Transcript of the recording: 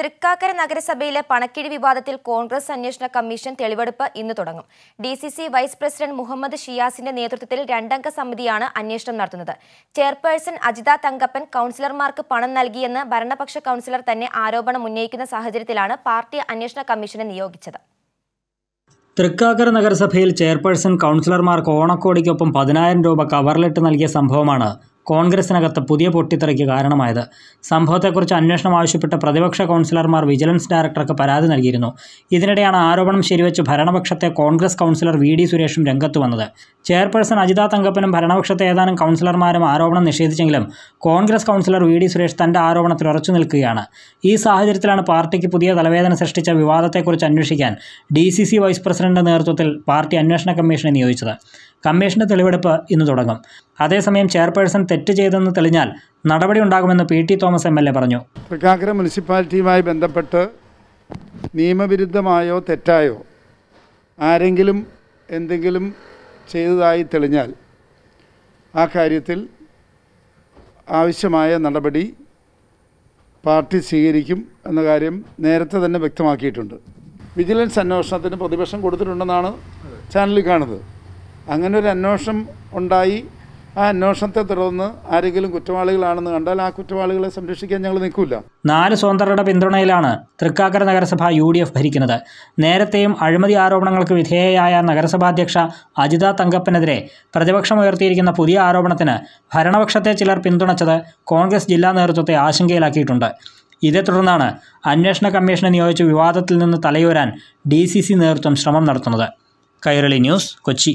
തൃക്കാക്കര നഗരസഭയിലെ പണക്കിഴി വിവാദത്തിൽ കോൺഗ്രസ് അന്വേഷണ കമ്മീഷൻ തെളിവെടുപ്പ് ഇന്ന് തുടങ്ങും D C C vice president Muhammad ഷിയാസിന്റെ നേതൃത്വത്തിൽ രണ്ടംഗ സമിതിയാണ് അന്വേഷണം നടത്തുന്നത് ചെയർപേഴ്സൺ അജിത തങ്കപ്പൻ കൌൺസിലർമാർക്ക് പണം നൽകിയെന്ന് ഭരണപക്ഷ കൌൺസിലർ തന്നെ ആരോപണം ഉന്നയിക്കുന്ന സാഹചര്യത്തിലാണ് പാർട്ടി അന്വേഷണ കമ്മീഷനെ നിയോഗിച്ചത് തൃക്കാക്കര നഗരസഭയിൽ ചെയർപേഴ്സൺ കൌൺസിലർമാർക്ക് ഓണക്കോടിക്കൊപ്പം പതിനായിരം രൂപ കവറിലിട്ട് നൽകിയ സംഭവമാണ് കോൺഗ്രസിനകത്ത് പുതിയ പൊട്ടിത്തെറിക്ക് കാരണമായത് സംഭവത്തെക്കുറിച്ച് അന്വേഷണം ആവശ്യപ്പെട്ട് പ്രതിപക്ഷ കൗൺസിലർമാർ വിജിലൻസ് ഡയറക്ടർക്ക് പരാതി നൽകിയിരുന്നു ഇതിനിടെയാണ് ആരോപണം ശരിവെച്ച് ഭരണപക്ഷത്തെ കോൺഗ്രസ് കൗൺസിലർ വി ഡി സുരേഷും രംഗത്ത് വന്നത് ചെയർപേഴ്സൺ അജിതാ തങ്കപ്പനും ഭരണപക്ഷത്തെ ഏതാനും കൗൺസിലർമാരും ആരോപണം നിഷേധിച്ചെങ്കിലും Congress councillor V D Suresh തന്റെ ആരോപണത്തിൽ ഉറച്ചു നിൽക്കുകയാണ് ഈ സാഹചര്യത്തിലാണ് പാർട്ടിക്ക് പുതിയ തലവേദന സൃഷ്ടിച്ച വിവാദത്തെക്കുറിച്ച് അന്വേഷിക്കാൻ D C C vice president നേതൃത്വത്തിൽ പാർട്ടി അന്വേഷണ കമ്മീഷനെ നിയോഗിച്ചത് കമ്മീഷന്റെ തെളിവെടുപ്പ് ഇന്ന് തുടങ്ങും അതേസമയം ചെയർപേഴ്സൺ തെറ്റ് ചെയ്തെന്ന് തെളിഞ്ഞാൽ നടപടി ഉണ്ടാകുമെന്ന് P T Thomas M L A പറഞ്ഞു തൃക്കാക്കര മുനിസിപ്പാലിറ്റിയുമായി ബന്ധപ്പെട്ട് നിയമവിരുദ്ധമായോ തെറ്റായോ ആരെങ്കിലും എന്തെങ്കിലും ചെയ്തതായി തെളിഞ്ഞാൽ ആ കാര്യത്തിൽ ആവശ്യമായ നടപടി പാർട്ടി സ്വീകരിക്കും എന്ന കാര്യം നേരത്തെ തന്നെ വ്യക്തമാക്കിയിട്ടുണ്ട് വിജിലൻസ് അന്വേഷണത്തിന് പ്രതിപക്ഷം കൊടുത്തിട്ടുണ്ടെന്നാണ് ചാനലിൽ കാണുന്നത് അങ്ങനെ ഒരു അന്വേഷണം ഉണ്ടായി ആ അന്വേഷണത്തെ തുടർന്ന് ആരെങ്കിലും കുറ്റവാളികളാണെന്ന് കണ്ടാൽ ആ കുറ്റവാളികളെ സംരക്ഷിക്കാൻ ഞങ്ങൾ നിൽക്കില്ല നാല് സ്വതന്ത്രരുടെ പിന്തുണയിലാണ് തൃക്കാക്കര നഗരസഭ യു ഡി എഫ് ഭരിക്കുന്നത് നേരത്തെയും അഴിമതി ആരോപണങ്ങൾക്ക് വിധേയയായ നഗരസഭാധ്യക്ഷ അജിത തങ്കപ്പനെതിരെ പ്രതിപക്ഷം ഉയർത്തിയിരിക്കുന്ന പുതിയ ആരോപണത്തിന് ഭരണപക്ഷത്തെ ചിലർ പിന്തുണച്ചത് കോൺഗ്രസ് ജില്ലാ നേതൃത്വത്തെ ആശങ്കയിലാക്കിയിട്ടുണ്ട് ഇതേ തുടർന്നാണ് അന്വേഷണ കമ്മീഷനെ നിയോഗിച്ച് വിവാദത്തിൽ നിന്ന് തലയോരാൻ ഡി സി സി നേതൃത്വം ശ്രമം നടത്തുന്നത് കൈരളി ന്യൂസ് കൊച്ചി